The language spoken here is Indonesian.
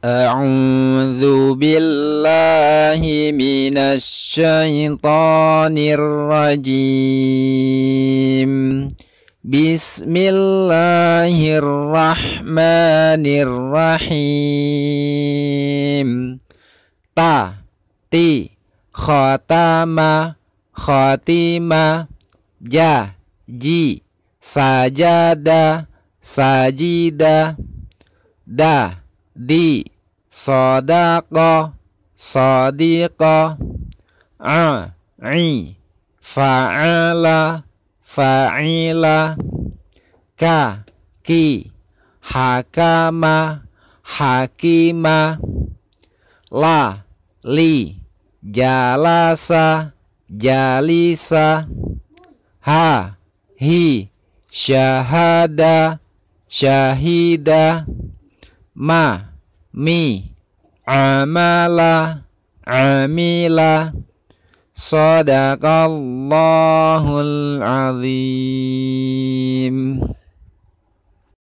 Aamzuh Billahi min al-Shaytanir Raheem. Ta. Ti. Khatama. Khatima. Ja. Ji. Saajada. Saajida. Da di sadaqa sadiqa a i fa'ala fa'ila ka ki hakama hakima la li jalasa jalisa ha hi syahada syahida ma مي عمل عمل صدق الله العظيم